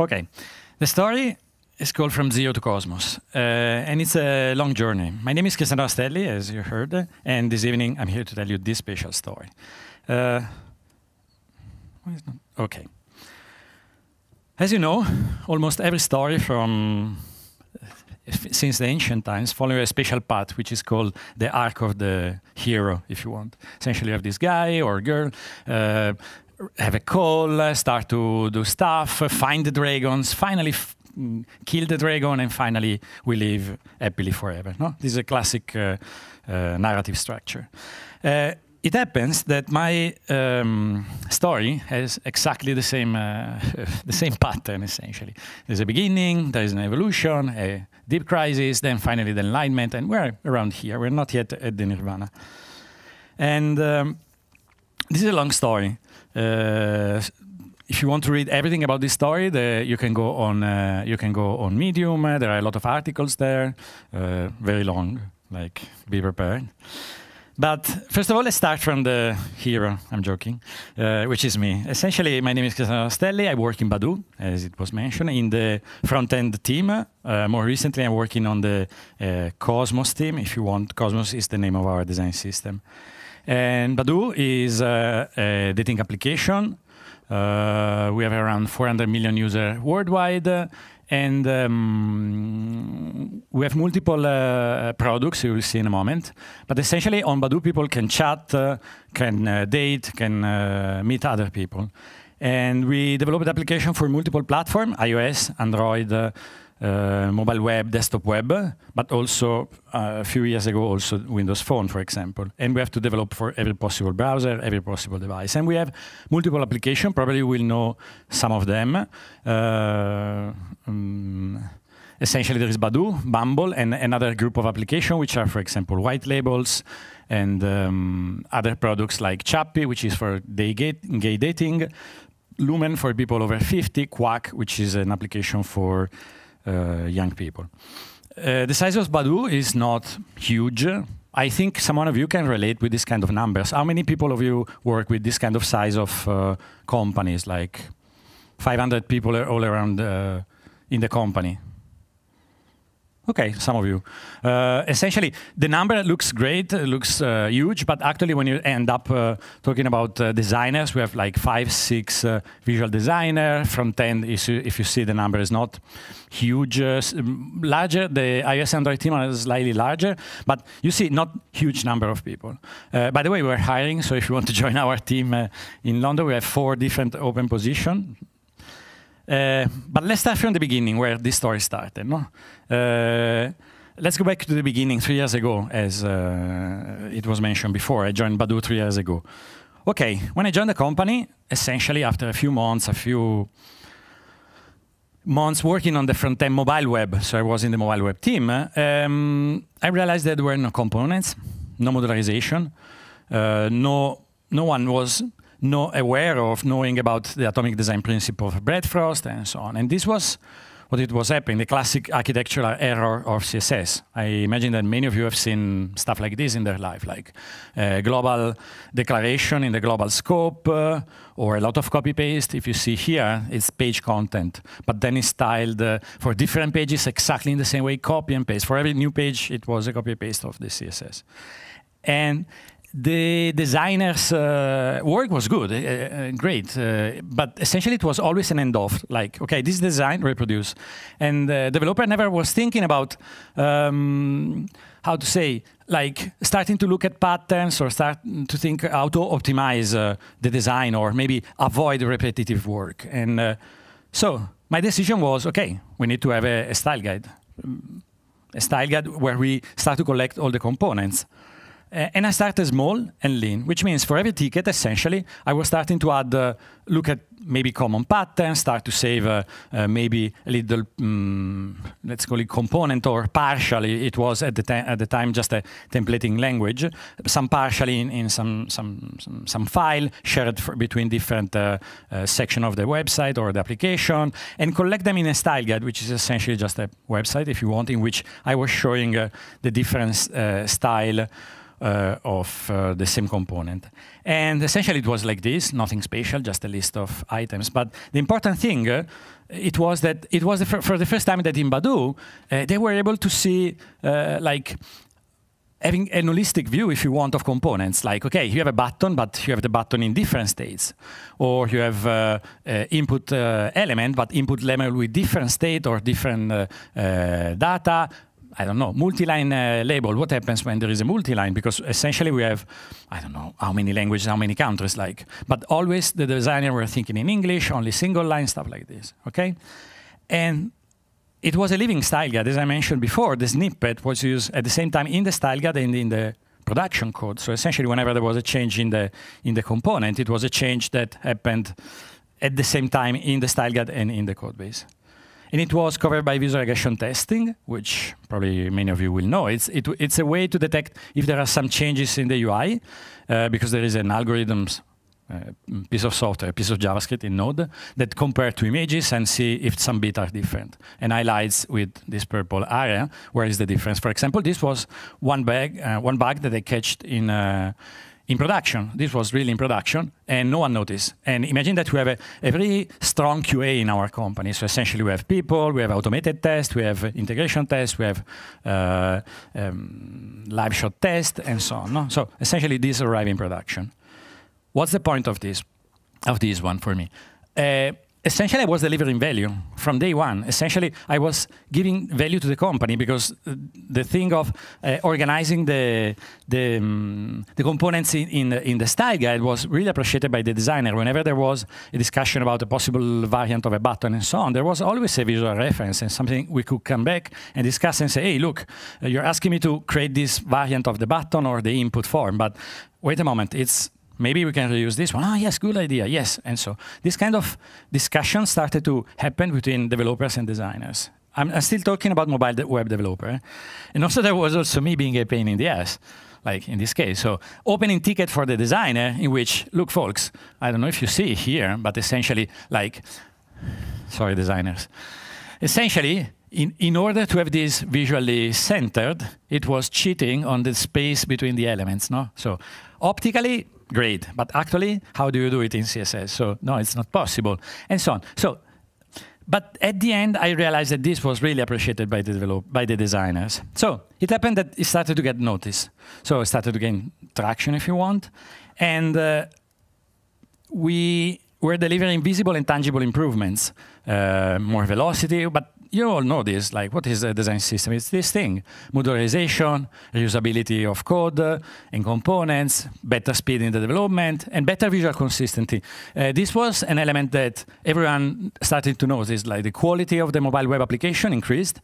Okay, the story is called From Zero to Cosmos, uh, and it's a long journey. My name is Cassandra Steadley, as you heard, and this evening I'm here to tell you this special story. Uh, okay. As you know, almost every story from uh, since the ancient times follows a special path which is called the arc of the hero if you want essentially you have this guy or girl uh, have a call, start to do stuff, find the dragons, finally kill the dragon, and finally we live happily forever. No? This is a classic uh, uh, narrative structure. Uh, it happens that my um, story has exactly the same uh, the same pattern essentially. There's a beginning, there is an evolution, a deep crisis, then finally the enlightenment, and we're around here. We're not yet at the nirvana. And um, this is a long story. Uh, if you want to read everything about this story, the, you can go on uh, you can go on Medium. Uh, there are a lot of articles there, uh, very long. Like be prepared. But first of all, let's start from the hero. I'm joking, uh, which is me. Essentially, my name is Cristiano Stelli. I work in Badou, as it was mentioned, in the front end team. Uh, more recently, I'm working on the Cosmos team. If you want, Cosmos is the name of our design system. And Badoo is a, uh, a dating application. Uh, we have around 400 million users worldwide, and um, we have multiple uh, products you will see in a moment. But essentially, on Badoo, people can chat, uh, can uh, date, can meet other people. And we developed application for multiple platforms, iOS, Android, uh, mobile web, desktop web, but also uh, a few years ago, also Windows Phone, for example. And we have to develop for every possible browser, every possible device. And we have multiple applications. Probably we'll know some of them. Uh, um, essentially there is Badu, Bumble, and another group of applications, which are, for example, white labels and um, other products like Chappie, which is for gay, gay dating, Lumen for people over 50, Quack, which is an application for uh, young people. Uh, the size of Badu is not huge. I think someone of you can relate with this kind of numbers. How many people of you work with this kind of size of uh, companies, like 500 people all around uh, in the company? Okay, some of you. Uh, essentially, the number looks great, uh, looks uh, huge, but actually when you end up uh, talking about uh, designers, we have like five, six uh, visual designer, front-end, if you see the number is not huge, larger, the iOS Android team is slightly larger, but you see not huge number of people. by the way, we're hiring, so if you want to join our team in London, we have four different open positions, Eh, but let's start from the beginning where this story started. No? Uh, let's go back to the beginning three years ago, as uh, it was mentioned before. I joined Badou three years ago. Okay, when I joined the company, essentially after a few months, a few months working on the front-end mobile web, so I was in the mobile web team, um, I realized that there were no components, no modularization, no, no one was know, aware of knowing about the atomic design principle of Frost and so on. And this was what it was happening, the classic architectural error of CSS. I imagine that many of you have seen stuff like this in their life, like a uh, global declaration in the global scope, uh, or a lot of copy paste. If you see here, it's page content, but then it's styled uh, for different pages exactly in the same way, copy and paste. For every new page, it was a copy paste of the CSS. And the designer's uh, work was good, uh, great, uh, but essentially it was always an end of Like, okay, this design reproduce, and the developer never was thinking about um, how to say, like starting to look at patterns or start to think how to optimize uh, the design or maybe avoid repetitive work. And uh, so my decision was, okay, we need to have a, a style guide, mm, a style guide where we start to collect all the components and I started small and lean, which means for every ticket, essentially, I was starting to add, uh, look at maybe common patterns, start to save uh, uh, maybe a little, um, let's call it component or partially. It was at the, at the time just a templating language, some partially in, in some, some, some, some file shared between different uh, uh, section of the website or the application, and collect them in a style guide, which is essentially just a website, if you want, in which I was showing uh, the different uh, style uh, of uh, the same component. And essentially it was like this, nothing special, just a list of items. But the important thing uh, it was that it was the for the first time that in Badoo they were able to see like having an holistic view, if you want, of components. Like, okay, you have a button, but you have the button in different states. Or you have uh, uh, input uh, element, but input element with different state or different data, I don't know, multi-line uh, label. What happens when there is a multi-line? Because essentially we have, I don't know, how many languages, how many countries like. But always the designer were thinking in English, only single line, stuff like this, okay? And it was a living style guide, as I mentioned before. The snippet was used at the same time in the style guide and in the production code. So essentially, whenever there was a change in the in the component, it was a change that happened at the same time in the style guide and in the code base. And it was covered by visual regression testing, which probably many of you will know. It's, it, it's a way to detect if there are some changes in the UI, uh, because there is an algorithms uh, piece of software, piece of JavaScript in Node that compare two images and see if some bits are different and highlights with this purple area where is the difference. For example, this was one bug, uh, one bug that they catched in uh, in production. This was really in production, and no one noticed. And imagine that we have a, a very strong QA in our company. So essentially, we have people, we have automated tests, we have integration tests, we have uh, um, live shot tests, and so on. No? So essentially, this arrive in production. What's the point of this, of this one for me? Uh, essentially I was delivering value from day one. Essentially, I was giving value to the company because uh, the thing of uh, organizing the the, um, the components in, in, in the style guide was really appreciated by the designer. Whenever there was a discussion about a possible variant of a button and so on, there was always a visual reference and something we could come back and discuss and say, "Hey, look, uh, you're asking me to create this variant of the button or the input form, but wait a moment, it's." maybe we can reuse this one. Ah, yes, good idea, yes. And so this kind of discussion started to happen between developers and designers. I'm, I'm still talking about mobile de web developer. And also there was also me being a pain in the ass, like in this case. So opening ticket for the designer in which, look folks, I don't know if you see here, but essentially like, sorry designers, essentially in, in, order to have this visually centered, it was cheating on the space between the elements. No? So optically, Great, But actually, how do you do it in CSS? So no, it's not possible, and so on. So, but at the end, I realized that this was really appreciated by the develop by the designers. So it happened that it started to get noticed. So it started to gain traction, if you want, and uh, we were delivering visible and tangible improvements, uh, more velocity, but you all know this, like what is a design system? It's this thing, modularization, reusability of code uh, and components, better speed in the development, and better visual consistency. Uh, this was an element that everyone started to notice, like the quality of the mobile web application increased,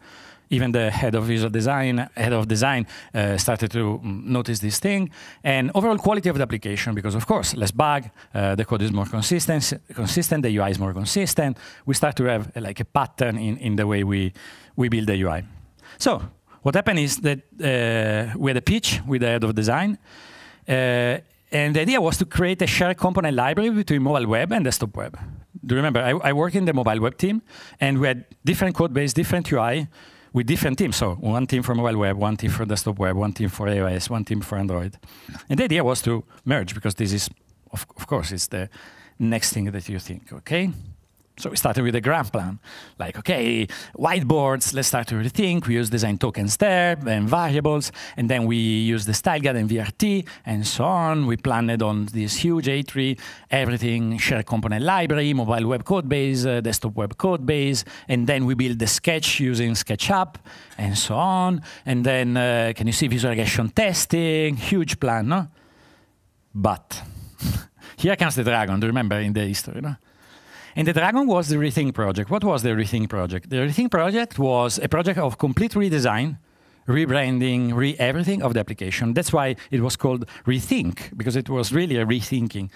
even the head of visual design, head of design uh, started to mm, notice this thing. And overall quality of the application, because of course, less bug, uh, the code is more consistent, consistent, the UI is more consistent. We start to have uh, like a pattern in, in the way we, we build the UI. So what happened is that uh, we had a pitch with the head of design. Uh, and the idea was to create a shared component library between mobile web and desktop web. Do you remember, I, I work in the mobile web team, and we had different code base, different UI, with different teams. So one team for mobile web, one team for desktop web, one team for iOS, one team for Android. And the idea was to merge because this is, of, of course, it's the next thing that you think, okay? So we started with a grand plan, like, okay, whiteboards, let's start to rethink. We use design tokens there, then variables, and then we use the style guide and VRT, and so on. We planned on this huge A tree, everything, shared component library, mobile web code base, uh, desktop web code base, and then we build the sketch using SketchUp, and so on. And then, uh, can you see visual regression testing? Huge plan, no? But here comes the dragon, remember in the history, no? And the Dragon was the Rethink project. What was the Rethink project? The Rethink project was a project of complete redesign, rebranding, re-everything of the application. That's why it was called Rethink, because it was really a rethinking.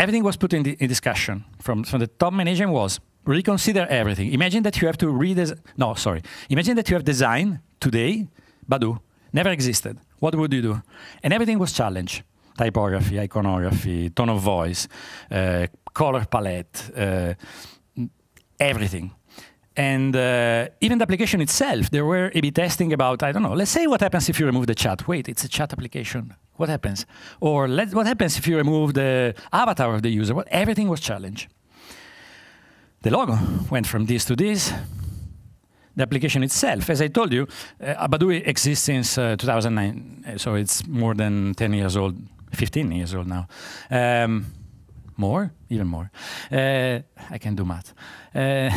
Everything was put in, the, in discussion. From, from the top management was reconsider everything. Imagine that you have to redesign. No, sorry. Imagine that you have design today, Badu, never existed. What would you do? And everything was challenged typography, iconography, tone of voice, uh, color palette, uh, everything. And uh, even the application itself, there were A-B testing about, I don't know, let's say what happens if you remove the chat. Wait, it's a chat application. What happens? Or let, what happens if you remove the avatar of the user? Well, everything was challenged. The logo went from this to this. The application itself, as I told you, uh, Abadui exists since uh, 2009, uh, so it's more than 10 years old, 15 years old now. Um, more, even more. Uh, I can do math. Uh,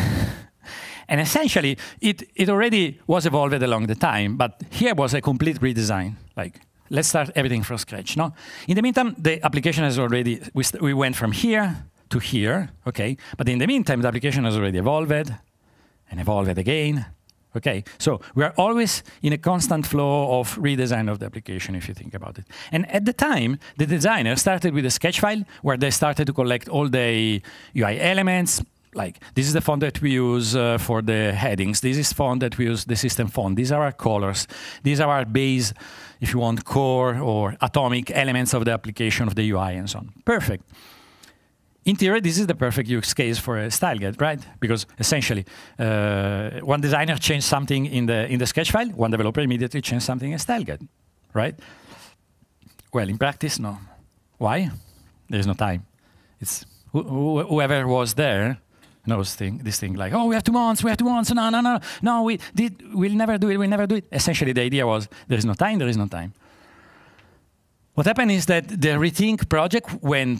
and essentially, it, it already was evolved along the time, but here was a complete redesign. Like, let's start everything from scratch. No? In the meantime, the application has already, we, we went from here to here, okay? But in the meantime, the application has already evolved and evolved again Okay, so we are always in a constant flow of redesign of the application if you think about it. And at the time, the designer started with a sketch file where they started to collect all the UI elements, like this is the font that we use uh, for the headings. This is font that we use the system font. These are our colors. These are our base, if you want, core or atomic elements of the application of the UI and so on. Perfect in theory, this is the perfect use case for a style guide, right? Because essentially, uh, one designer changed something in the in the sketch file, one developer immediately changed something in style guide, right? Well, in practice, no. Why? There's no time. It's wh wh whoever was there knows thing, this thing like, oh, we have two months, we have two months, no, no, no, no, we did, we'll never do it, we'll never do it. Essentially, the idea was there is no time, there is no time. What happened is that the Rethink project went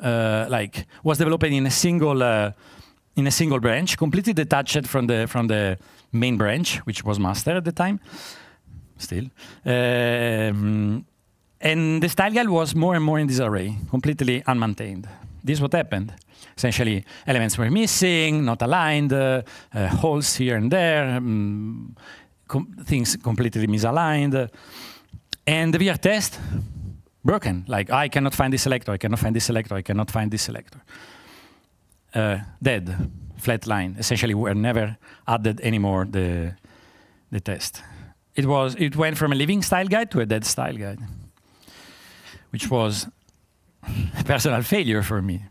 uh, like was developed in a single uh, in a single branch, completely detached from the from the main branch, which was master at the time, still. Um, and the style guide was more and more in disarray, completely unmaintained. This is what happened. Essentially, elements were missing, not aligned, uh, uh holes here and there, um, com things completely misaligned. And the VR test broken. Like, I cannot find this selector, I cannot find this selector, I cannot find this selector. Uh, dead, flat line. Essentially, were never added anymore the, the test. It, was, it went from a living style guide to a dead style guide, which was a personal failure for me.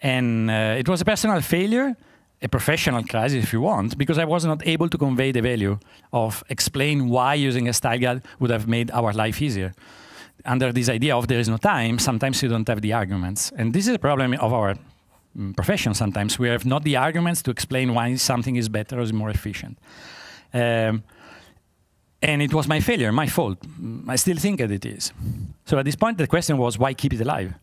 And uh, it was a personal failure a professional crisis if you want, because I was not able to convey the value of explain why using a style guide would have made our life easier under this idea of there is no time, sometimes you don't have the arguments. And this is a problem of our mm, profession sometimes. We have not the arguments to explain why something is better or is more efficient. Um, and it was my failure, my fault. Mm, I still think that it is. So at this point, the question was, why keep it alive?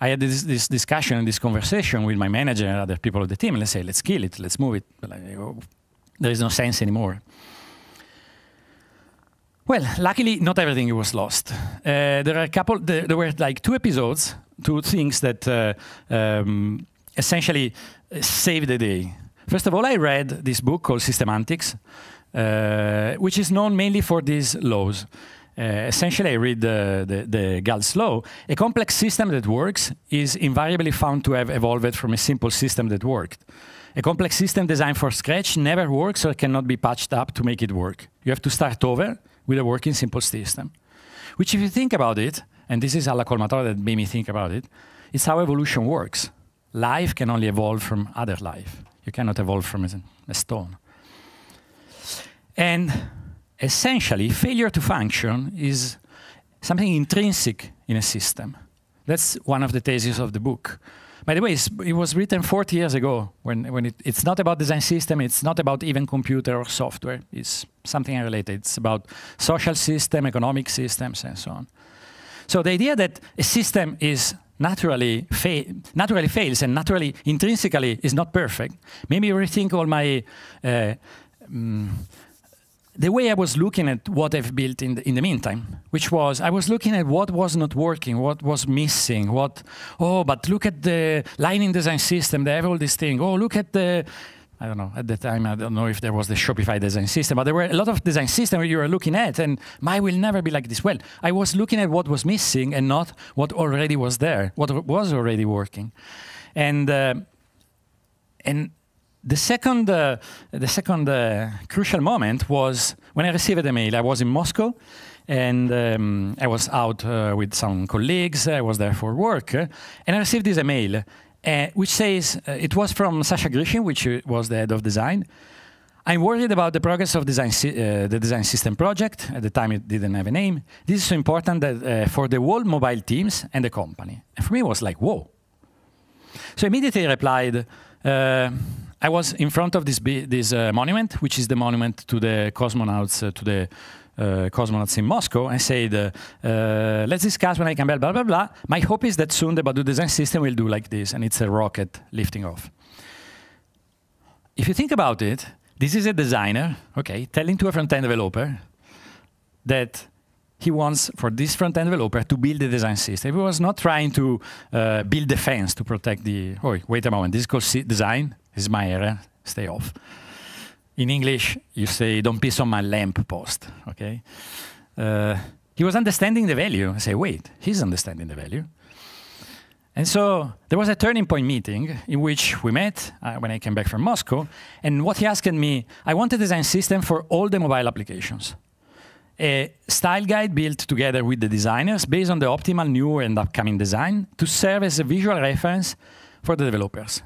I had this, this discussion and this conversation with my manager and other people of the team, and they say, let's kill it, let's move it. Oh, there is no sense anymore. Well, luckily, not everything was lost. Uh, there are a couple. There, there, were like two episodes, two things that uh, um, essentially uh, saved the day. First of all, I read this book called Systematics, uh, which is known mainly for these laws. Uh, essentially, I read the, the, the Gall's law. A complex system that works is invariably found to have evolved from a simple system that worked. A complex system designed for scratch never works or cannot be patched up to make it work. You have to start over with a working simple system. Which if you think about it, and this is Alla colmatore that made me think about it, it's how evolution works. Life can only evolve from other life. You cannot evolve from a stone. And essentially, failure to function is something intrinsic in a system. That's one of the theses of the book. By the way, it was written 40 years ago. When when it, it's not about design system, it's not about even computer or software. It's something related. It's about social system, economic systems, and so on. So the idea that a system is naturally fa naturally fails and naturally intrinsically is not perfect. Maybe rethink all my. Uh, mm, the way I was looking at what I've built in the, in the meantime, which was I was looking at what was not working, what was missing, what, oh, but look at the lining design system, they have all this thing. Oh, look at the, I don't know, at the time, I don't know if there was the Shopify design system, but there were a lot of design systems you were looking at, and my will never be like this. Well, I was looking at what was missing and not what already was there, what was already working. And, uh, and the second, uh, the second uh, crucial moment was when I received the mail. I was in Moscow and um, I was out uh, with some colleagues. I was there for work uh, and I received this email, uh, which says uh, it was from Sasha Grishin, which was the head of design. I'm worried about the progress of design si the design system project. At the time, it didn't have a name. This is so important that, for the whole mobile teams and the company. And for me, it was like, whoa. So immediately I replied, I was in front of this this uh, monument, which is the monument to the cosmonauts, uh, to the uh, cosmonauts in Moscow, and said, uh, uh, "Let's discuss when I can build." Blah blah blah. My hope is that soon the Badu design system will do like this, and it's a rocket lifting off. If you think about it, this is a designer, okay, telling to a front-end developer that he wants for this front-end developer to build the design system. He was not trying to uh, build the fence to protect the, oh, wait a moment, this is called design? is my error, stay off. In English, you say, don't piss on my lamp post, okay? Uh, he was understanding the value. I say, wait, he's understanding the value. And so there was a turning point meeting in which we met uh, when I came back from Moscow. And what he asked me, I want a design system for all the mobile applications. A style guide built together with the designers based on the optimal new and upcoming design to serve as a visual reference for the developers.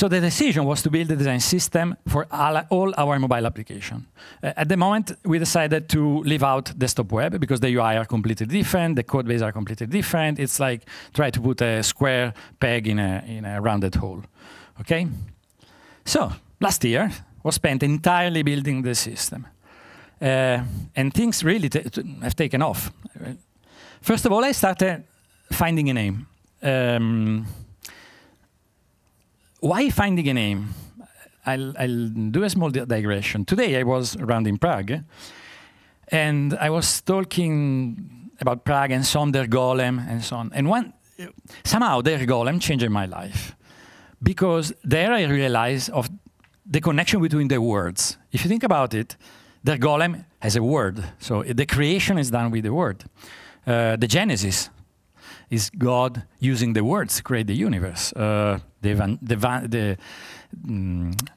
So the decision was to build a design system for all our mobile application. Uh, at the moment, we decided to leave out desktop web because the UI are completely different, the code base are completely different. It's like try to put a square peg in a, in a rounded hole, okay? So last year was spent entirely building the system. Uh, and things really have taken off. First of all, I started finding a name. Um, why finding a name? I'll, I'll, do a small digression. Today I was around in Prague, and I was talking about Prague and some their golem and so on. And one, somehow their golem changed my life because there I realized of the connection between the words. If you think about it, their golem has a word, so the creation is done with the word. Uh, the Genesis is God using the words to create the universe. Uh, the, van, the, van, the mm,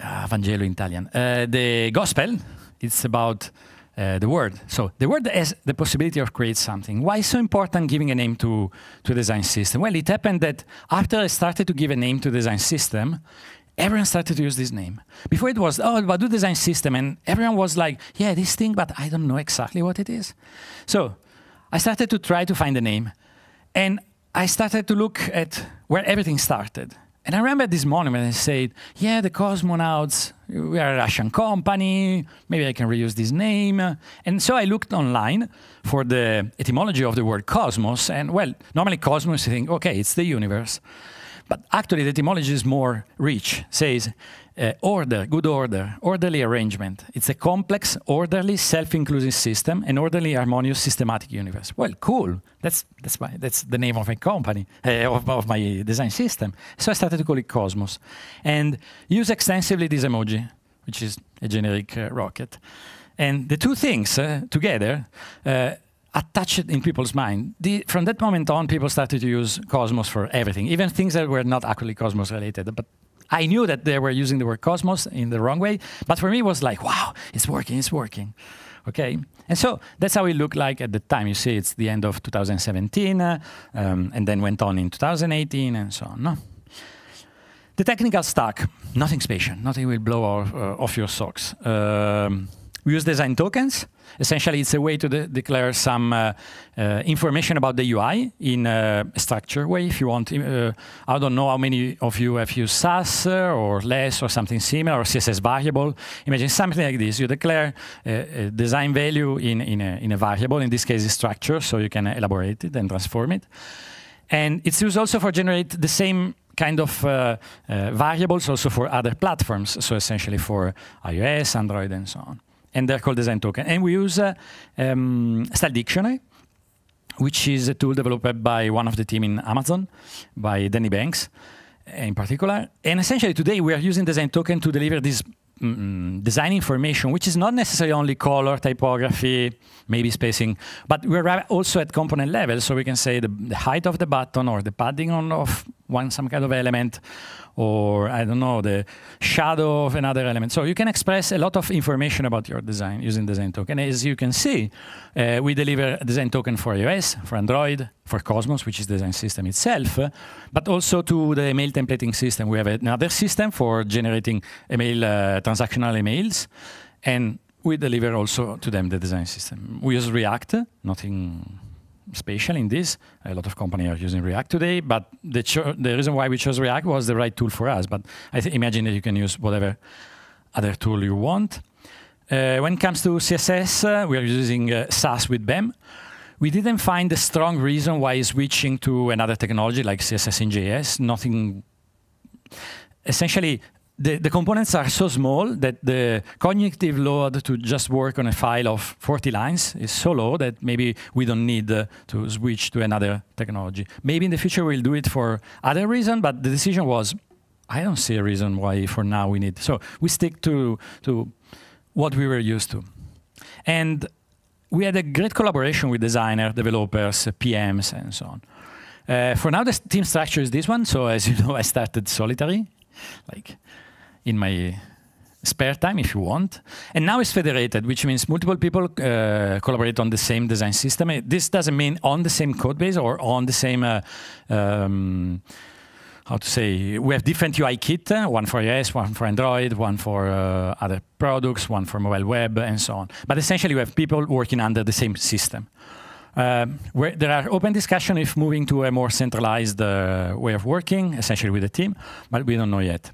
ah, Vangelo in Italian. Uh, the Gospel, it's about uh, the word. So the word has the possibility of create something. Why is so important giving a name to, to a design system? Well, it happened that after I started to give a name to design system, everyone started to use this name. Before it was, oh, Badoo design system, and everyone was like, yeah, this thing, but I don't know exactly what it is. So I started to try to find a name. And I started to look at where everything started. And I remember this morning when I said, yeah, the cosmonauts, we are a Russian company, maybe I can reuse this name. And so I looked online for the etymology of the word cosmos. And well, normally cosmos, you think, okay, it's the universe. But actually, the etymology is more rich. says, uh, order, good order, orderly arrangement. It's a complex, orderly, self-inclusive system, an orderly, harmonious, systematic universe. Well, cool. That's that's my that's the name of my company uh, of, of, my design system. So I started to call it Cosmos, and use extensively this emoji, which is a generic uh, rocket, and the two things together. Attached in people's mind. The, from that moment on, people started to use Cosmos for everything, even things that were not actually Cosmos related, but I knew that they were using the word cosmos in the wrong way, but for me it was like, wow, it's working, it's working. Okay, and so that's how it looked like at the time. You see, it's the end of 2017, uh, um, and then went on in 2018 and so on. No? The technical stack, nothing special, nothing will blow off, uh, off your socks. Um, we use design tokens. Essentially, it's a way to de declare some uh, uh, information about the UI in a structure way. If you want, uh, I don't know how many of you have used Sass uh, or less or something similar or CSS variable. Imagine something like this. You declare a, a design value in, in a, in a variable, in this case, a structure, so you can elaborate it and transform it. And it's used also for generate the same kind of uh, uh, variables also for other platforms, so essentially for iOS, Android, and so on and they're called design token. And we use uh, um, style dictionary, which is a tool developed by one of the team in Amazon, by Danny Banks uh, in particular. And essentially today we are using design token to deliver this mm, mm design information, which is not necessarily only color, typography, maybe spacing, but we're also at component level. So we can say the, the height of the button or the padding on of one some kind of element or I don't know, the shadow of another element. So you can express a lot of information about your design using design token. As you can see, uh, we deliver design token for iOS, for Android, for Cosmos, which is the design system itself, but also to the email templating system. We have another system for generating email uh, transactional emails. And we deliver also to them the design system. We use React, nothing Special in this. A lot of companies are using React today, but the, the reason why we chose React was the right tool for us. But I imagine that you can use whatever other tool you want. Uh, when it comes to CSS, uh, we are using uh, Sass with BEM. We didn't find a strong reason why switching to another technology like CSS in JS. Nothing. Essentially, the, the components are so small that the cognitive load to just work on a file of 40 lines is so low that maybe we don't need uh, to switch to another technology. Maybe in the future we'll do it for other reason, but the decision was, I don't see a reason why for now we need. So we stick to, to what we were used to. And we had a great collaboration with designers, developers, uh, PMs, and so on. Uh, for now, the team structure is this one. So as you know, I started solitary. Like in my spare time if you want. And now it's federated, which means multiple people uh, collaborate on the same design system. Uh, this doesn't mean on the same code base or on the same, uh, um, how to say, we have different UI kit, uh, one for iOS, one for Android, one for uh, other products, one for mobile web, and so on. But essentially, we have people working under the same system. Um, where there are open discussion if moving to a more centralized uh, way of working, essentially with a team, but we don't know yet.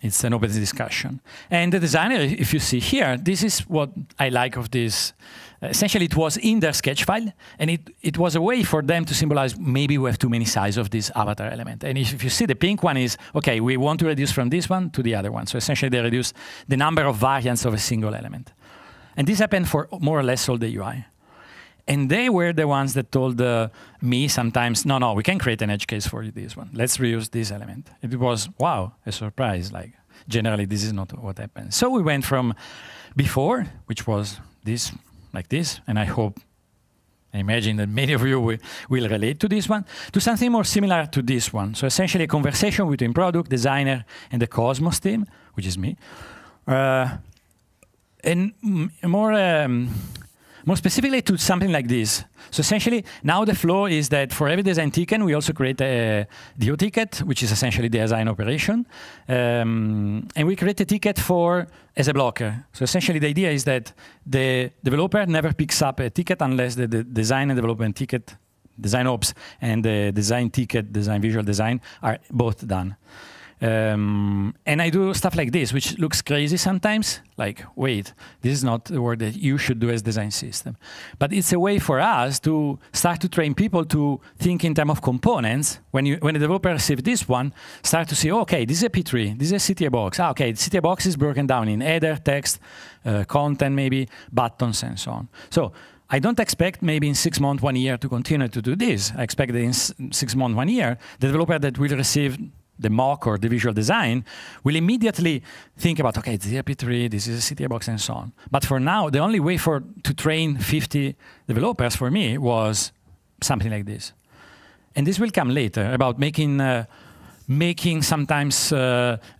It's an open discussion. And the designer, if you see here, this is what I like of this. Essentially, it was in their sketch file, and it, it was a way for them to symbolize maybe we have too many sizes of this avatar element. And if, if you see, the pink one is, okay, we want to reduce from this one to the other one. So essentially, they reduce the number of variants of a single element. And this happened for more or less all the UI. And they were the ones that told uh, me sometimes, no, no, we can create an edge case for you. this one. Let's reuse this element. It was, wow, a surprise. Like, generally, this is not what happens. So we went from before, which was this, like this, and I hope, I imagine that many of you will, will relate to this one, to something more similar to this one. So essentially a conversation between product, designer, and the Cosmos team, which is me, uh, and more um, more specifically to something like this. So essentially, now the flow is that for every design ticket, we also create a DO ticket, which is essentially the assign operation. Um, and we create a ticket for as a blocker. So essentially, the idea is that the developer never picks up a ticket unless the, the design and development ticket, design ops, and the design ticket, design visual design, are both done. Um, and I do stuff like this, which looks crazy sometimes. Like, wait, this is not the work that you should do as design system. But it's a way for us to start to train people to think in terms of components. When you when a developer receives this one, start to see, oh, okay, this is a P3, this is a CTA box. Ah, okay, the CTA box is broken down in header, text, uh, content, maybe buttons, and so on. So I don't expect maybe in six months, one year to continue to do this. I expect that in six months, one year, the developer that will receive the mock or the visual design will immediately think about, okay, it's is P3, this is a CTA box, and so on. But for now, the only way for to train 50 developers for me was something like this. And this will come later about making uh, making sometimes uh,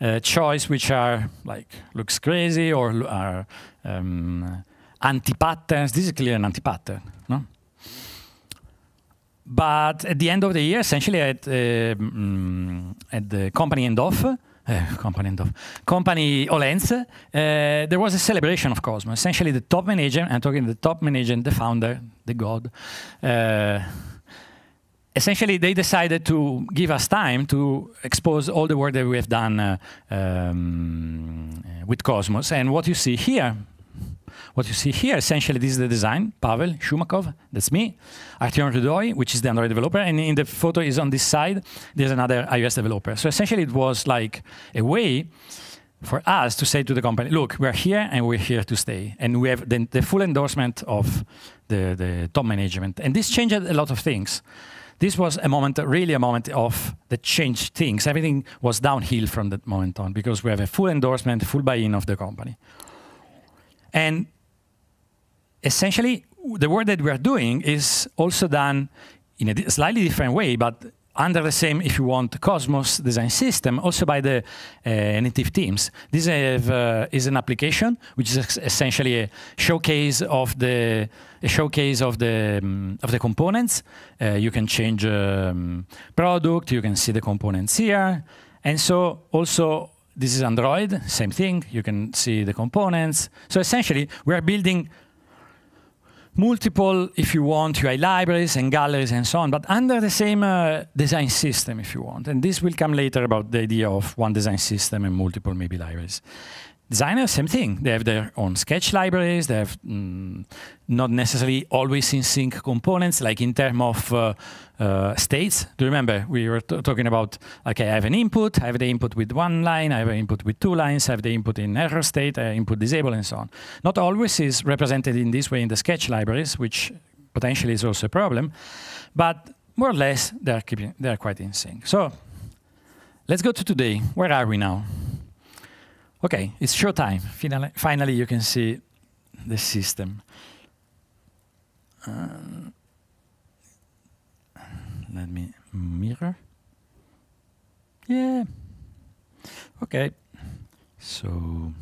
uh choice which are like looks crazy or are um, anti patterns. This is clearly an anti pattern but at the end of the year, essentially, at, uh, mm, at the company end off, uh, company end off, company Olens, uh, there was a celebration of Cosmo. Essentially, the top manager, I'm talking the top manager, the founder, the god. Uh, essentially they decided to give us time to expose all the work that we have done uh, um, with Cosmos. And what you see here what you see here, essentially, this is the design, Pavel Shumakov, that's me, Artyom Rudoy, which is the Android developer, and in the photo is on this side, there's another iOS developer. So essentially, it was like a way for us to say to the company, look, we're here and we're here to stay. And we have the, the full endorsement of the, the top management. And this changed a lot of things this was a moment, really a moment of the change. things. Everything was downhill from that moment on because we have a full endorsement, full buy-in of the company. And essentially, the work that we are doing is also done in a slightly different way, but under the same, if you want, Cosmos design system, also by the uh, native teams. This have, uh, is an application which is essentially a showcase of the showcase of the um, of the components. Uh, you can change um, product. You can see the components here, and so also this is Android. Same thing. You can see the components. So essentially, we are building multiple, if you want, UI libraries and galleries and so on, but under the same uh, design system, if you want. And this will come later about the idea of one design system and multiple maybe libraries designers, same thing. They have their own sketch libraries. They have mm, not necessarily always in sync components, like in terms of uh, uh, states. Do you remember we were talking about? Okay, I have an input. I have the input with one line. I have an input with two lines. I have the input in error state. I input disabled, and so on. Not always is represented in this way in the sketch libraries, which potentially is also a problem. But more or less, they are keeping they are quite in sync. So let's go to today. Where are we now? Okay, it's showtime. Finally, finally, you can see the system. Uh, let me mirror. Yeah. Okay. So.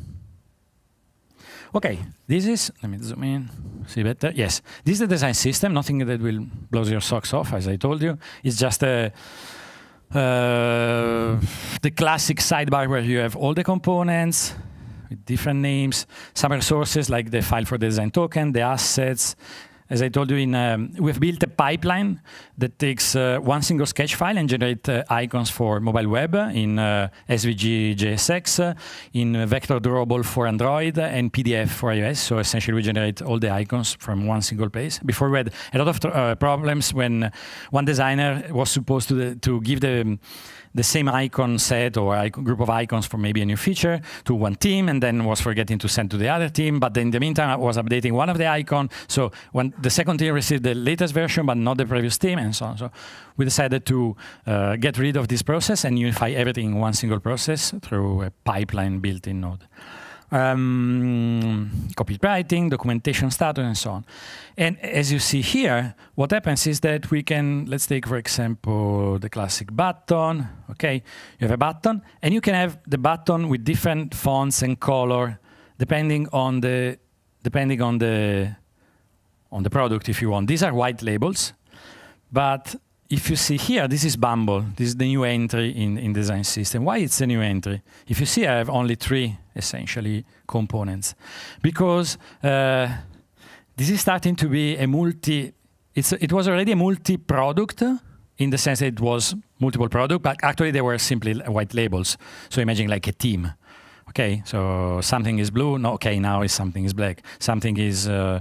Okay, this is, let me zoom in, see better. Yes, this is the design system, nothing that will blow your socks off, as I told you. It's just a, uh, the classic sidebar where you have all the components with different names, some resources like the file for the design token, the assets. As I told you, in um, we've built a pipeline that takes uh, one single sketch file and generate uh, icons for mobile web in uh, SVG JSX, uh, in vector drawable for Android, and PDF for iOS. So essentially, we generate all the icons from one single place. Before we had a lot of uh, problems when one designer was supposed to the, to give the the same icon set or icon, group of icons for maybe a new feature to one team and then was forgetting to send to the other team. But in the meantime, I was updating one of the icon. So when the second team received the latest version, but not the previous team, and so on. So we decided to uh, get rid of this process and unify everything in one single process through a pipeline built in Node. Um, copywriting, documentation status, and so on. And as you see here, what happens is that we can, let's take for example, the classic button, okay? You have a button, and you can have the button with different fonts and color, depending on the, depending on the, on the product if you want. These are white labels, but if you see here, this is Bumble. This is the new entry in, in design system. Why it's a new entry? If you see, I have only three, essentially, components. Because uh, this is starting to be a multi, it's, it was already a multi-product in the sense that it was multiple product, but actually they were simply white labels. So imagine like a team. Okay, so something is blue. No, okay, now is something is black. Something is uh,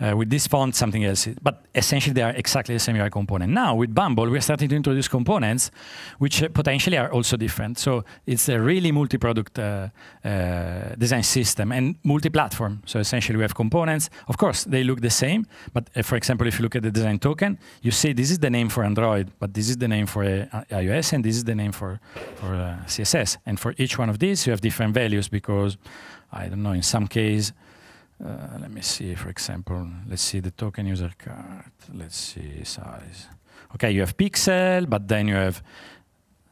uh, with this font, something else. But essentially, they are exactly the same UI component. Now with Bumble, we are starting to introduce components which potentially are also different. So it's a really multi-product uh, uh design system and multi-platform. So essentially, we have components. Of course, they look the same. But uh, for example, if you look at the design token, you see this is the name for Android, but this is the name for uh, iOS, and this is the name for for CSS. And for each one of these, you have different values values because, I don't know, in some case, uh, let me see, for example, let's see the token user card. Let's see size. Okay, you have pixel, but then you have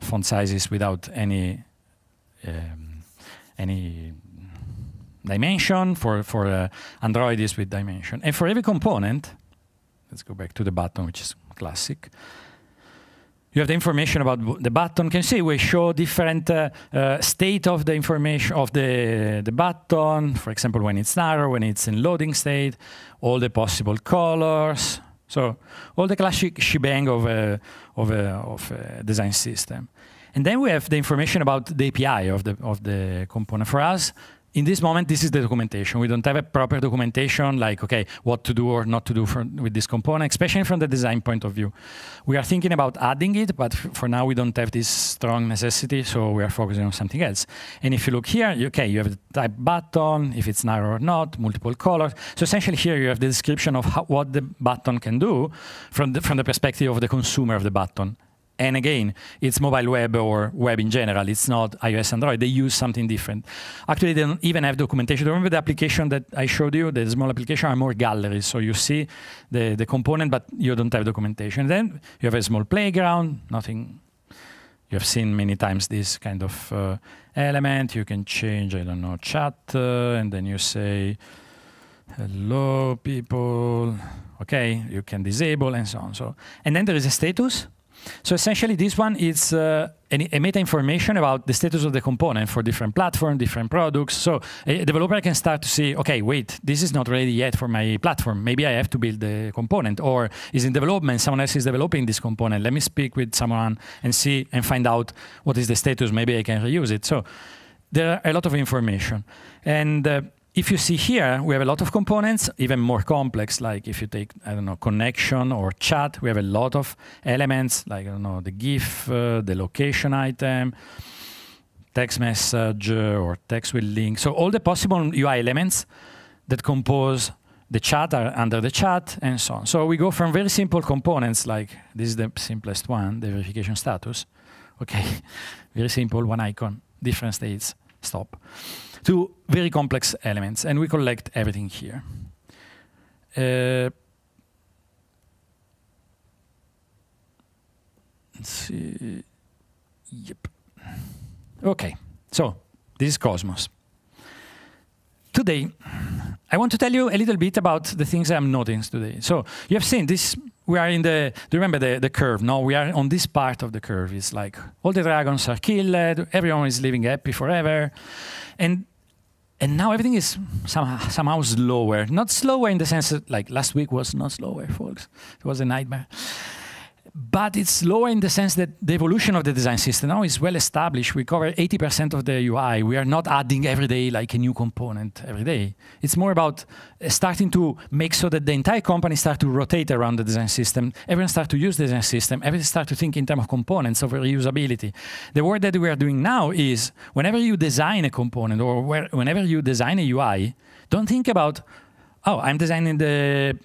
font sizes without any um, any dimension. For for uh, Android is with dimension, and for every component, let's go back to the button, which is classic you have the information about the button. Can you see we show different uh, uh, state of the information of the, the button, for example, when it's narrow, when it's in loading state, all the possible colors. So all the classic shebang of a, uh, of a, uh, of a uh, design system. And then we have the information about the API of the, of the component. For us, in this moment, this is the documentation. We don't have a proper documentation like, okay, what to do or not to do for, with this component, especially from the design point of view. We are thinking about adding it, but for now we don't have this strong necessity, so we are focusing on something else. And if you look here, okay, you have the type button, if it's narrow or not, multiple colors. So essentially here you have the description of how, what the button can do from the, from the perspective of the consumer of the button. And again, it's mobile web or web in general. It's not iOS, Android. They use something different. Actually, they don't even have documentation. Remember the application that I showed you, the small application are more galleries. So you see the, the component, but you don't have documentation. Then you have a small playground, nothing. You have seen many times this kind of uh, element. You can change, I don't know, chat, uh, and then you say, hello, people. Okay, you can disable and so on. So, and then there is a status so essentially this one is uh, a meta information about the status of the component for different platform, different products. So a developer can start to see, okay, wait, this is not ready yet for my platform. Maybe I have to build the component or is in development, someone else is developing this component. Let me speak with someone and see and find out what is the status. Maybe I can reuse it. So there are a lot of information. And uh, if you see here, we have a lot of components, even more complex, like if you take, I don't know, connection or chat, we have a lot of elements, like, I don't know, the GIF, uh, the location item, text message or text with link. So all the possible UI elements that compose the chat are under the chat and so on. So we go from very simple components, like this is the simplest one, the verification status. Okay, very simple, one icon, different states, stop to very complex elements, and we collect everything here. Uh, let's see. Yep. Okay, so this is Cosmos. Today, I want to tell you a little bit about the things I'm noticing today. So you have seen this, we are in the, do you remember the, the curve? No, we are on this part of the curve. It's like all the dragons are killed, everyone is living happy forever. And and now everything is somehow, somehow slower. Not slower in the sense that, like last week was not slower, folks. It was a nightmare but it's slower in the sense that the evolution of the design system now is well established. We cover 80% of the UI. We are not adding every day like a new component every day. It's more about uh, starting to make so that the entire company start to rotate around the design system. Everyone start to use the design system. Everyone start to think in terms of components, of reusability. The work that we are doing now is whenever you design a component or where, whenever you design a UI, don't think about, oh, I'm designing the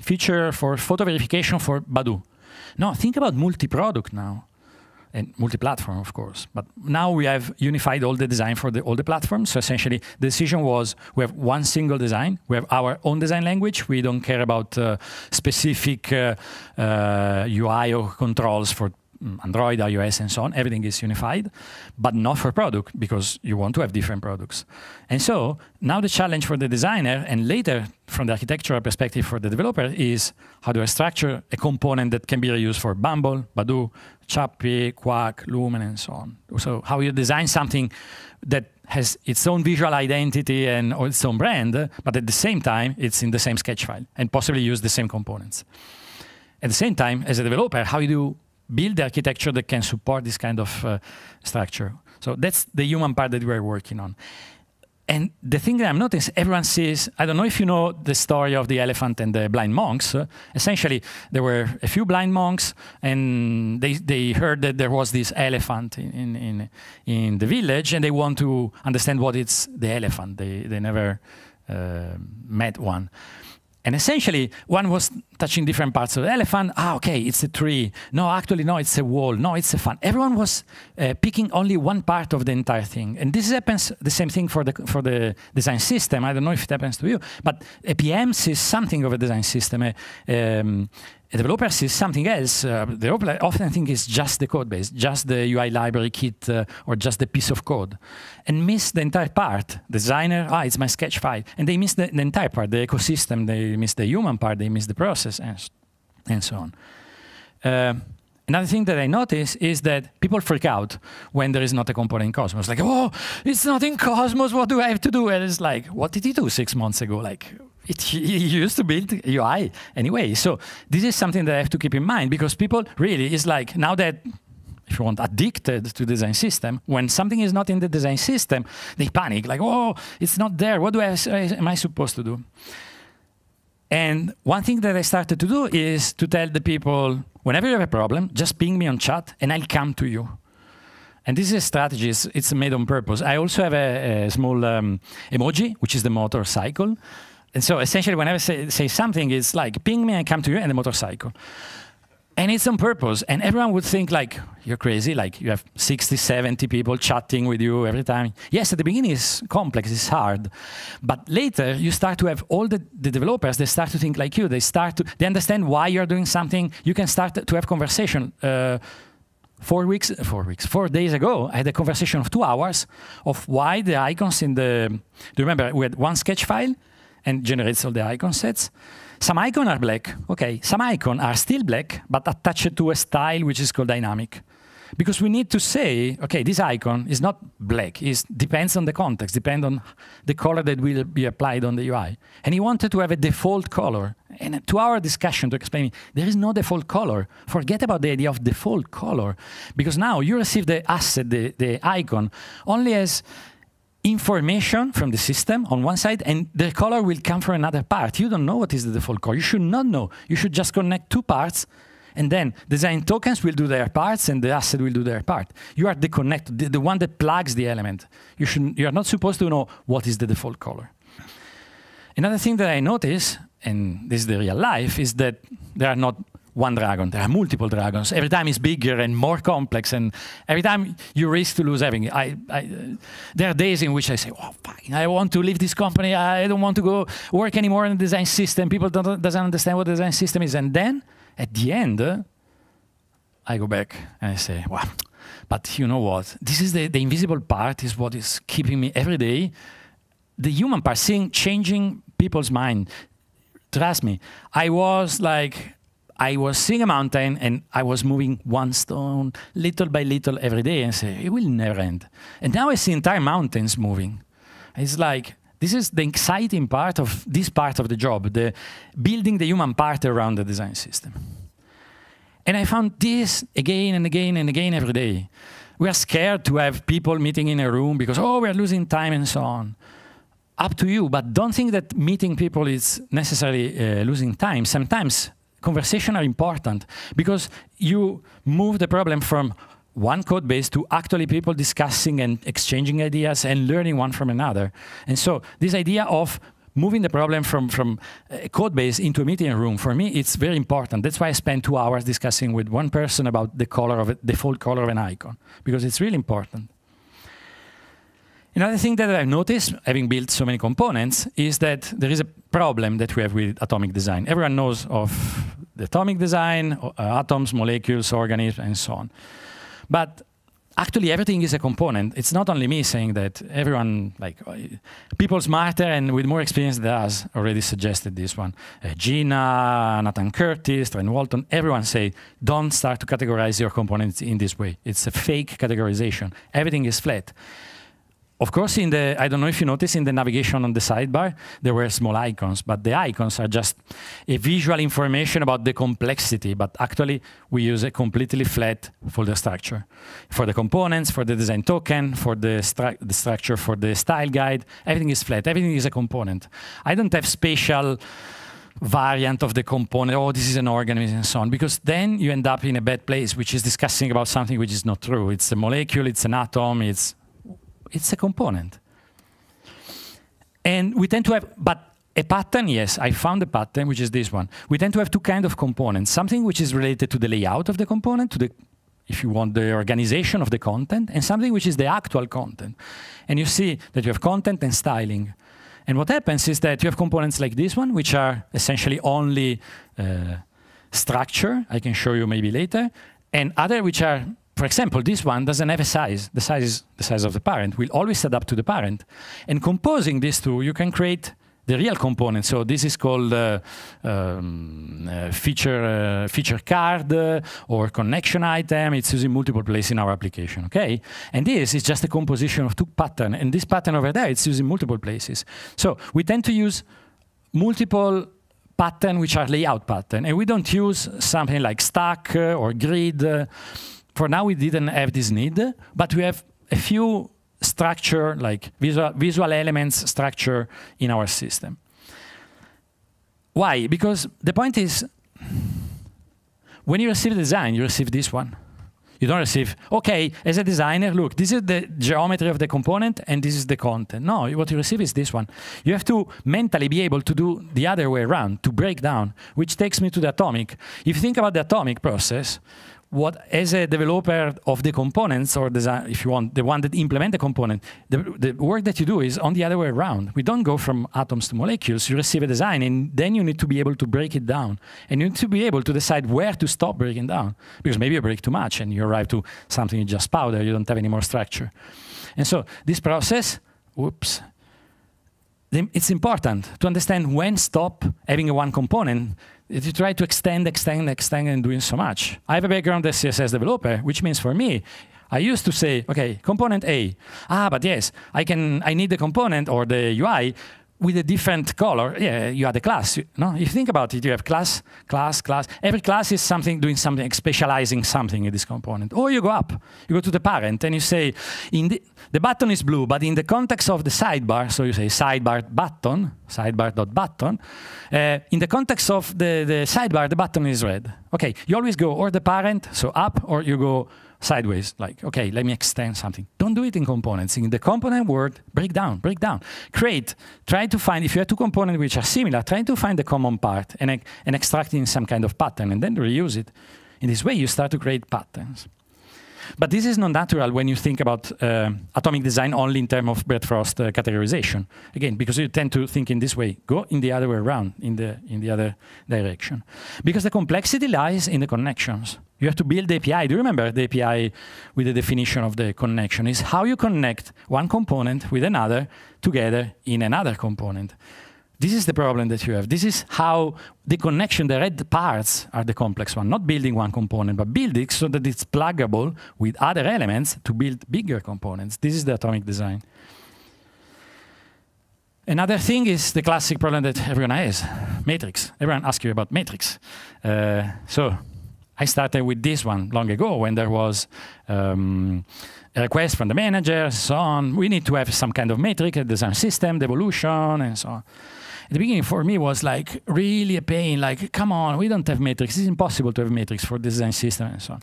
feature for photo verification for Badoo no, think about multi-product now and multi-platform, of course. But now we have unified all the design for the, all the platforms. So essentially, the decision was we have one single design. We have our own design language. We don't care about uh, specific uh, uh, UI or controls for Mm, Android, iOS, and so on, everything is unified, but not for product because you want to have different products. And so now the challenge for the designer and later from the architectural perspective for the developer is how do I structure a component that can be reused for Bumble, Badoo, Chappie, Quark, Lumen, and so on. So how you design something that has its own visual identity and its own brand, but at the same time, it's in the same sketch file and possibly use the same components. At the same time, as a developer, how you do build the architecture that can support this kind of uh, structure. So that's the human part that we're working on. And the thing that I'm noticing, everyone sees, I don't know if you know the story of the elephant and the blind monks. Uh, essentially, there were a few blind monks, and they, they heard that there was this elephant in, in, in the village, and they want to understand what it's the elephant. They, they never uh, met one. And essentially, one was touching different parts of the elephant. Ah, okay, it's a tree. No, actually, no, it's a wall. No, it's a fan. Everyone was uh, picking only one part of the entire thing. And this happens the same thing for the for the design system. I don't know if it happens to you, but a PM sees something of a design system. A, um, a developer sees something else. Uh, the developer often think it's just the code base, just the UI library kit, uh, or just the piece of code, and miss the entire part. Designer, ah, it's my sketch file, and they miss the, the entire part, the ecosystem. They miss the human part. They miss the process classes and, and so on. Um, another thing that I notice is that people freak out when there is not a component in Cosmos. Like, oh, it's not in Cosmos. What do I have to do? And it's like, what did you do six months ago? Like, it, you used to build UI anyway. So this is something that I have to keep in mind because people really is like now that if you want addicted to design system, when something is not in the design system, they panic. Like, oh, it's not there. What do I am I supposed to do? And one thing that I started to do is to tell the people, whenever you have a problem, just ping me on chat and I'll come to you. And this is a strategy, it's, it's made on purpose. I also have a, a small um, emoji, which is the motorcycle. And so essentially whenever I say, say something, it's like, ping me and come to you and the motorcycle and it's on purpose and everyone would think like you're crazy like you have 60 70 people chatting with you every time yes at the beginning it's complex it's hard but later you start to have all the, the developers they start to think like you they start to they understand why you're doing something you can start to have conversation uh, four weeks four weeks four days ago i had a conversation of two hours of why the icons in the do you remember we had one sketch file and generates all the icon sets some icons are black. Okay, some icons are still black, but attached to a style which is called dynamic. Because we need to say, okay, this icon is not black. It depends on the context, depends on the color that will be applied on the UI. And he wanted to have a default color. And to our discussion, to explain, there is no default color. Forget about the idea of default color. Because now you receive the asset, the, the icon, only as information from the system on one side, and the color will come from another part. You don't know what is the default color. You should not know. You should just connect two parts, and then design tokens will do their parts, and the asset will do their part. You are the connector, the, the one that plugs the element. You, should, you are not supposed to know what is the default color. Another thing that I notice, and this is the real life, is that there are not one dragon. There are multiple dragons. Every time it's bigger and more complex, and every time you risk to lose everything. I, I, there are days in which I say, "Oh, fine, I want to leave this company. I don't want to go work anymore in the design system. People don't doesn't understand what the design system is." And then, at the end, uh, I go back and I say, "Wow." But you know what? This is the, the invisible part is what is keeping me every day. The human part, seeing, changing people's mind. Trust me, I was like I was seeing a mountain and I was moving one stone little by little every day and say, it will never end. And now I see entire mountains moving. It's like, this is the exciting part of this part of the job, the building the human part around the design system. And I found this again and again and again every day. We are scared to have people meeting in a room because, oh, we are losing time and so on up to you, but don't think that meeting people is necessarily uh, losing time. Sometimes conversation are important because you move the problem from one code base to actually people discussing and exchanging ideas and learning one from another. And so this idea of moving the problem from, from a code base into a meeting room, for me, it's very important. That's why I spend two hours discussing with one person about the color of a, the default color of an icon, because it's really important. Another thing that I've noticed, having built so many components, is that there is a problem that we have with atomic design. Everyone knows of the atomic design, uh, atoms, molecules, organisms, and so on. But actually, everything is a component. It's not only me saying that. Everyone, like uh, people smarter and with more experience than us, already suggested this one. Uh, Gina, Nathan Curtis, Trent Walton, everyone say, don't start to categorize your components in this way. It's a fake categorization. Everything is flat. Of course, in the, I don't know if you notice, in the navigation on the sidebar, there were small icons, but the icons are just a visual information about the complexity, but actually we use a completely flat folder structure. For the components, for the design token, for the, stru the structure, for the style guide, everything is flat, everything is a component. I don't have special variant of the component, oh, this is an organism and so on, because then you end up in a bad place, which is discussing about something which is not true. It's a molecule, it's an atom, it's it's a component. And we tend to have, but a pattern, yes, I found a pattern, which is this one. We tend to have two kind of components, something which is related to the layout of the component, to the, if you want, the organization of the content, and something which is the actual content. And you see that you have content and styling. And what happens is that you have components like this one, which are essentially only uh, structure, I can show you maybe later, and other which are for example, this one doesn't have a size. The size is the size of the parent. will always set up to the parent. And composing these two, you can create the real component. So this is called uh, um, uh, feature uh, feature card uh, or connection item. It's used in multiple places in our application. Okay, and this is just a composition of two pattern, and this pattern over there it's used in multiple places. So we tend to use multiple pattern which are layout pattern, and we don't use something like stack uh, or grid. Uh, for now we didn't have this need, but we have a few structure, like visual, visual elements structure in our system. Why? Because the point is, when you receive design, you receive this one. You don't receive, okay, as a designer, look, this is the geometry of the component and this is the content. No, what you receive is this one. You have to mentally be able to do the other way around, to break down, which takes me to the atomic. If you think about the atomic process, what as a developer of the components or design, if you want, the one that implement the component, the, the work that you do is on the other way around. We don't go from atoms to molecules. You receive a design and then you need to be able to break it down. And you need to be able to decide where to stop breaking down. Because maybe you break too much and you arrive to something you just powder, you don't have any more structure. And so this process, whoops, it's important to understand when stop having a one component. If you try to extend, extend, extend, and doing so much. I have a background as CSS developer, which means for me, I used to say, okay, component A. Ah, but yes, I can. I need the component or the UI with a different color, yeah, you are a class. You, no? If you think about it, you have class, class, class. Every class is something doing something, specializing something in this component. Or you go up, you go to the parent, and you say, in the, the button is blue, but in the context of the sidebar, so you say sidebar button, sidebar dot button. Uh, in the context of the, the sidebar, the button is red. Okay, you always go or the parent, so up, or you go sideways, like, okay, let me extend something. Don't do it in components. In the component world, break down, break down. Create, try to find, if you have two components which are similar, try to find the common part and, and extracting some kind of pattern and then reuse it. In this way, you start to create patterns. But this is non-natural when you think about uh, atomic design only in terms of Bert-Frost uh, categorization. Again, because you tend to think in this way, go in the other way around, in the, in the other direction. Because the complexity lies in the connections. You have to build API. Do you remember the API with the definition of the connection? Is how you connect one component with another together in another component. This is the problem that you have. This is how the connection, the red parts are the complex one, not building one component, but building so that it's pluggable with other elements to build bigger components. This is the atomic design. Another thing is the classic problem that everyone has, matrix. Everyone asks you about matrix. Uh, so I started with this one long ago when there was um, a request from the manager, so on. We need to have some kind of metric, a design system, devolution, evolution, and so on at the beginning for me was like really a pain. Like, come on, we don't have matrix. It's impossible to have matrix for design system and so on.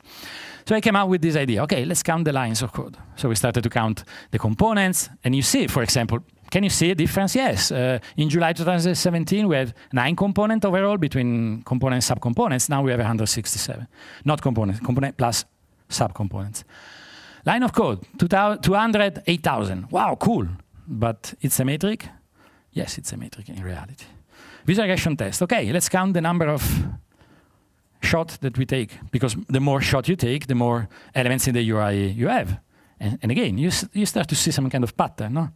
So I came up with this idea. Okay, let's count the lines of code. So we started to count the components, and you see, for example, can you see a difference? Yes. Uh, in July 2017, we had nine components overall between components and subcomponents. Now we have 167. Not components, component plus subcomponents. Line of code, 208,000. Wow, cool. But it's a metric. Yes, it's a metric in reality. Visualization test. Okay, let's count the number of shots that we take, because the more shot you take, the more elements in the UI you have. And, and again, you, you start to see some kind of pattern. No?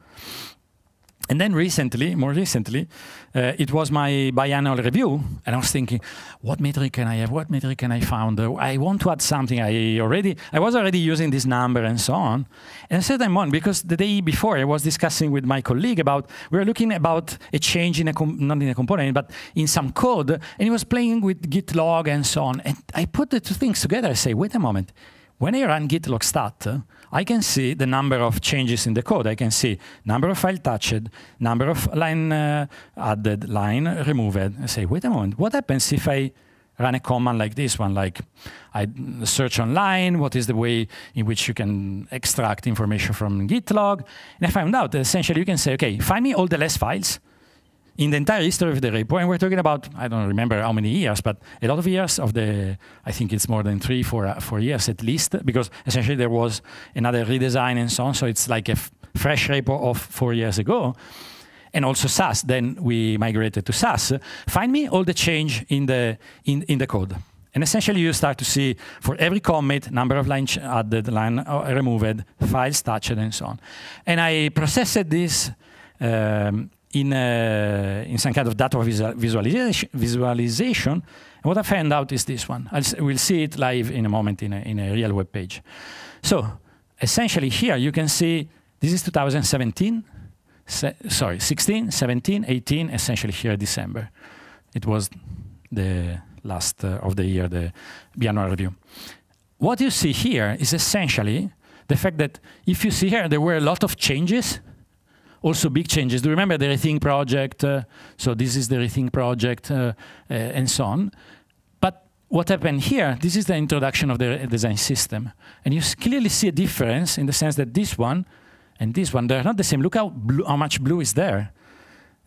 And then recently, more recently, uh, it was my biannual review, and I was thinking, what metric can I have? What metric can I found? Uh, I want to add something. I already, I was already using this number and so on. And I said I'm on because the day before I was discussing with my colleague about we were looking about a change in a not in a component but in some code, and he was playing with git log and so on. And I put the two things together. I say, wait a moment, when I run git log stat. Uh, I can see the number of changes in the code. I can see number of file touched, number of line uh, added, line removed. I say, wait a moment, what happens if I run a command like this one, like I search online, what is the way in which you can extract information from Git log? And I found out that essentially you can say, okay, find me all the less files, in the entire history of the repo, and we're talking about, I don't remember how many years, but a lot of years of the, I think it's more than three, four, uh, four years at least, because essentially there was another redesign and so on. So it's like a fresh repo of four years ago. And also SAS, then we migrated to SAS. Find me all the change in the, in, in the code. And essentially, you start to see for every commit, number of lines added, line uh, removed, files touched, and so on. And I processed this um, in, uh, in some kind of data visual visualization, visualization. what I found out is this one. I'll, we'll see it live in a moment in a, in a real web page. So essentially here you can see this is 2017, se sorry, 16, 17, 18, essentially here December. It was the last uh, of the year, the biannual review. What you see here is essentially the fact that if you see here, there were a lot of changes also big changes. Do you remember the Rethink project? Uh, so this is the Rethink project uh, uh and so on. But what happened here, this is the introduction of the design system. And you clearly see a difference in the sense that this one and this one, they're not the same. Look how, how much blue is there.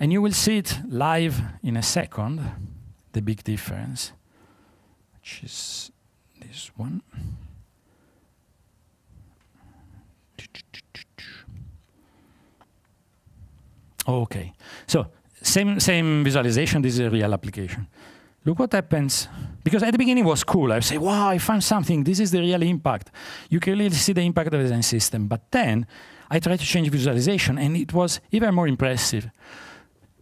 And you will see it live in a second, the big difference, which is this one. Okay, so same, same visualization, this is a real application. Look what happens. Because at the beginning was cool. I say, wow, I found something. This is the real impact. You can really see the impact of the design system. But then I tried to change visualization and it was even more impressive.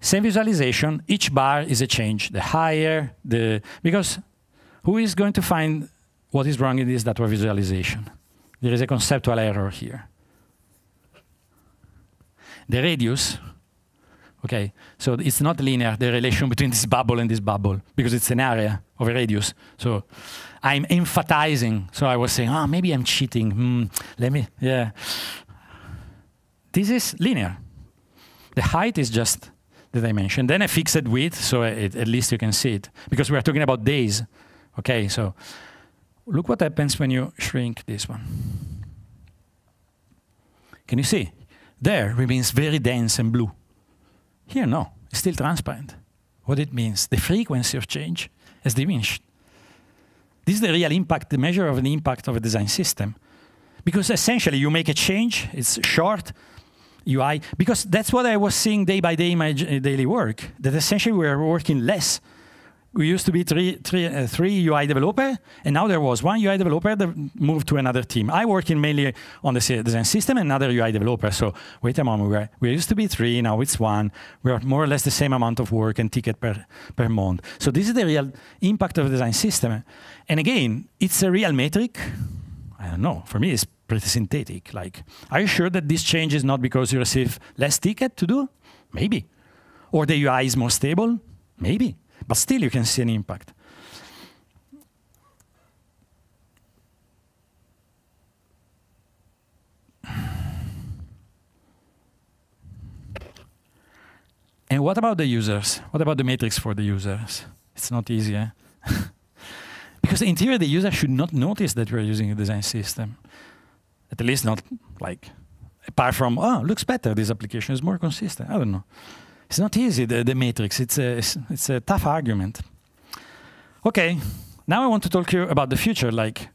Same visualization, each bar is a change. The higher, the, because who is going to find what is wrong in this data visualization? There is a conceptual error here. The radius Okay, so it's not linear, the relation between this bubble and this bubble, because it's an area of a radius. So I'm emphasizing. So I was saying, oh, maybe I'm cheating. Mm, let me, yeah. This is linear. The height is just the dimension. Then I fixed width, so it, at least you can see it, because we are talking about days. Okay, so look what happens when you shrink this one. Can you see? There remains very dense and blue. Here, no, it's still transparent. What it means, the frequency of change has diminished. This is the real impact, the measure of the impact of a design system. Because essentially you make a change, it's short, UI, because that's what I was seeing day by day in my uh, daily work, that essentially we are working less we used to be three, three, uh, three UI developer, and now there was one UI developer that moved to another team. I work in mainly on the design system another UI developer. So wait a moment, we, are, we used to be three, now it's one. We are more or less the same amount of work and ticket per, per month. So this is the real impact of the design system. And again, it's a real metric. I don't know, for me it's pretty synthetic. Like, are you sure that this change is not because you receive less ticket to do? Maybe. Or the UI is more stable? Maybe. But still you can see an impact. And what about the users? What about the matrix for the users? It's not easy, eh? because in theory, the user should not notice that we're using a design system. At least not like, apart from, oh, looks better, this application is more consistent. I don't know. It's not easy, the, the matrix. It's a, it's a tough argument. Okay, now I want to talk to you about the future, like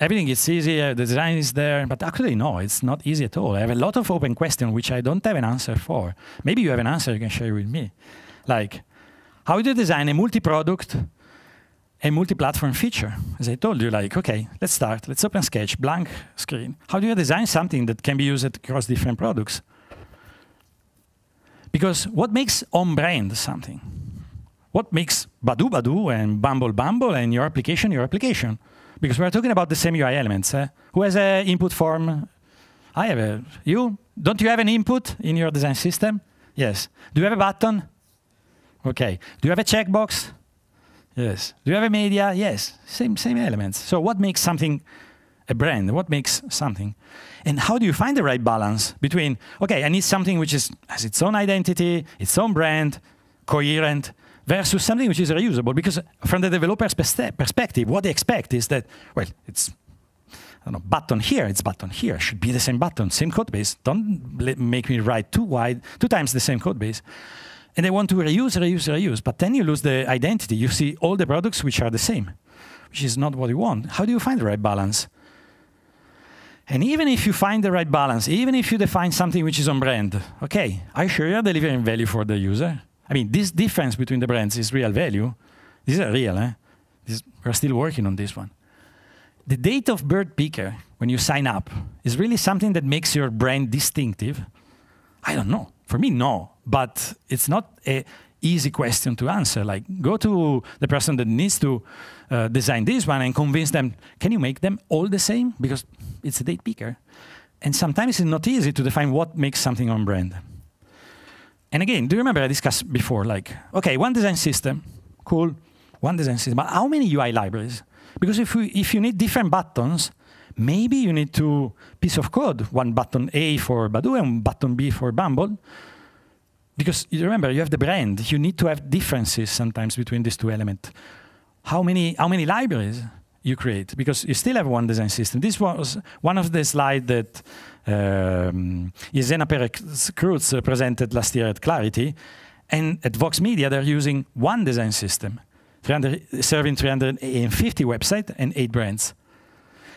everything is easy, uh, the design is there, but actually no, it's not easy at all. I have a lot of open questions which I don't have an answer for. Maybe you have an answer you can share with me. Like, how do you design a multi-product, a multi-platform feature? As I told you, like, okay, let's start, let's open Sketch, blank screen. How do you design something that can be used across different products? Because what makes on-brand something? What makes Badoo Badoo and Bumble Bumble and your application your application? Because we're talking about the same UI elements. Eh? Who has an input form? I have a, you? Don't you have an input in your design system? Yes. Do you have a button? Okay. Do you have a checkbox? Yes. Do you have a media? Yes. Same, same elements. So what makes something a brand? What makes something? And how do you find the right balance between, okay, I need something which is, has its own identity, its own brand, coherent, versus something which is reusable? Because from the developer's perspective, what they expect is that, well, it's Know, button here, it's button here. Should be the same button, same code base. Don't make me write two wide, two times the same code base. And they want to reuse, reuse, reuse. But then you lose the identity. You see all the products which are the same, which is not what you want. How do you find the right balance? And even if you find the right balance, even if you define something which is on brand, okay, are you sure you're delivering value for the user? I mean, this difference between the brands is real value. These are real, eh? This, we're still working on this one. The date of bird picker, when you sign up, is really something that makes your brand distinctive. I don't know. For me, no. But it's not a, easy question to answer. Like, go to the person that needs to uh, design this one and convince them, can you make them all the same? Because it's a date picker. And sometimes it's not easy to define what makes something on brand. And again, do you remember I discussed before, like, okay, one design system, cool, one design system, but how many UI libraries? Because if, we, if you need different buttons, maybe you need to piece of code, one button A for Badoo and button B for Bumble, because you remember you have the brand you need to have differences sometimes between these two elements how many how many libraries you create because you still have one design system this was one of the slides that um, Perez-Cruz presented last year at Clarity and at Vox Media they're using one design system 300, serving 350 websites and eight brands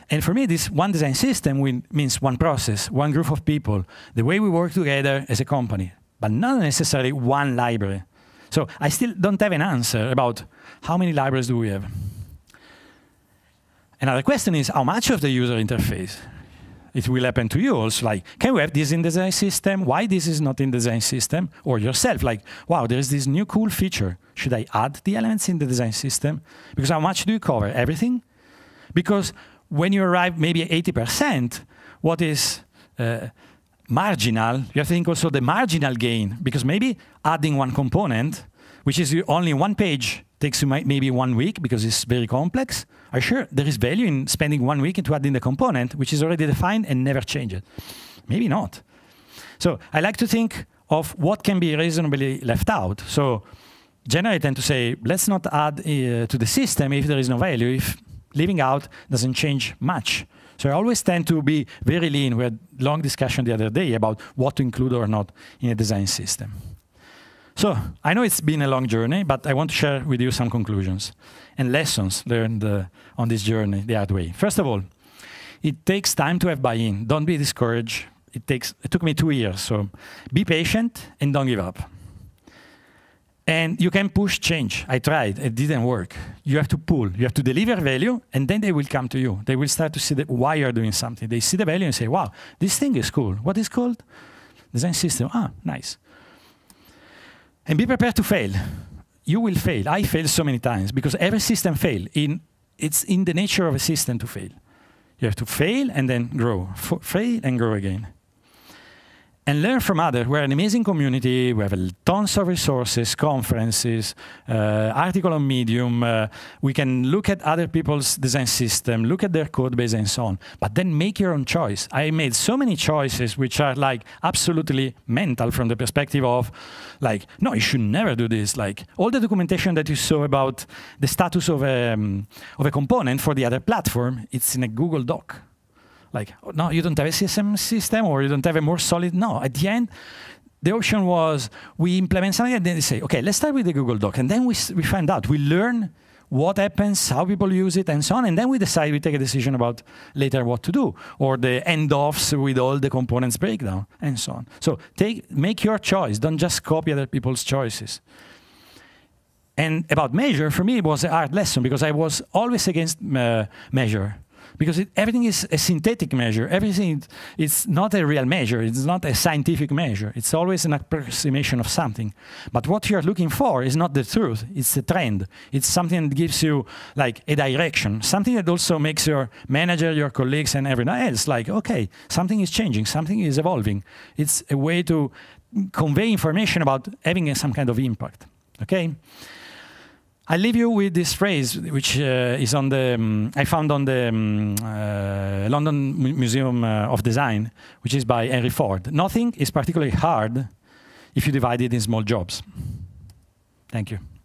and for me, this one design system means one process, one group of people, the way we work together as a company but not necessarily one library. So I still don't have an answer about how many libraries do we have. Another question is how much of the user interface? It will happen to you also, like, can we have this in the design system? Why this is not in the design system? Or yourself, like, wow, there is this new cool feature. Should I add the elements in the design system? Because how much do you cover? Everything? Because when you arrive maybe 80%, what is uh, marginal, you have to think also the marginal gain, because maybe adding one component, which is only one page, takes you maybe one week because it's very complex. I sure there is value in spending one week into adding the component, which is already defined and never changed? Maybe not. So I like to think of what can be reasonably left out. So generally tend to say, let's not add uh, to the system if there is no value, if leaving out doesn't change much. So I always tend to be very lean. We had long discussion the other day about what to include or not in a design system. So I know it's been a long journey, but I want to share with you some conclusions and lessons learned uh, on this journey the hard way. First of all, it takes time to have buy-in. Don't be discouraged. It takes. It took me two years. So be patient and don't give up. And you can push change. I tried, it didn't work. You have to pull, you have to deliver value, and then they will come to you. They will start to see why you're doing something. They see the value and say, wow, this thing is cool. What is called? Design system. Ah, nice. And be prepared to fail. You will fail. I failed so many times because every system fails. In, it's in the nature of a system to fail. You have to fail and then grow, fail and grow again and learn from others. We're an amazing community. We have tons of resources, conferences, uh, article on Medium. Uh, we can look at other people's design system, look at their code base and so on. But then make your own choice. I made so many choices which are like absolutely mental from the perspective of like, no, you should never do this. Like all the documentation that you saw about the status of a, um, of a component for the other platform, it's in a Google Doc like, oh, no, you don't have a CSM system or you don't have a more solid. No, at the end, the option was we implement something and then they say, okay, let's start with the Google Doc. And then we, we find out, we learn what happens, how people use it, and so on. And then we decide, we take a decision about later what to do, or the end-offs with all the components breakdown, and so on. So take, make your choice. Don't just copy other people's choices. And about measure, for me, it was a hard lesson because I was always against uh, measure because it, everything is a synthetic measure. Everything it's not a real measure. It's not a scientific measure. It's always an approximation of something. But what you are looking for is not the truth. It's a trend. It's something that gives you like a direction. Something that also makes your manager, your colleagues, and everyone else like, okay, something is changing. Something is evolving. It's a way to convey information about having some kind of impact. Okay. I leave you with this phrase, which uh, is on the um, I found on the um, uh, London M Museum uh, of Design, which is by Henry Ford. Nothing is particularly hard if you divide it in small jobs. Thank you.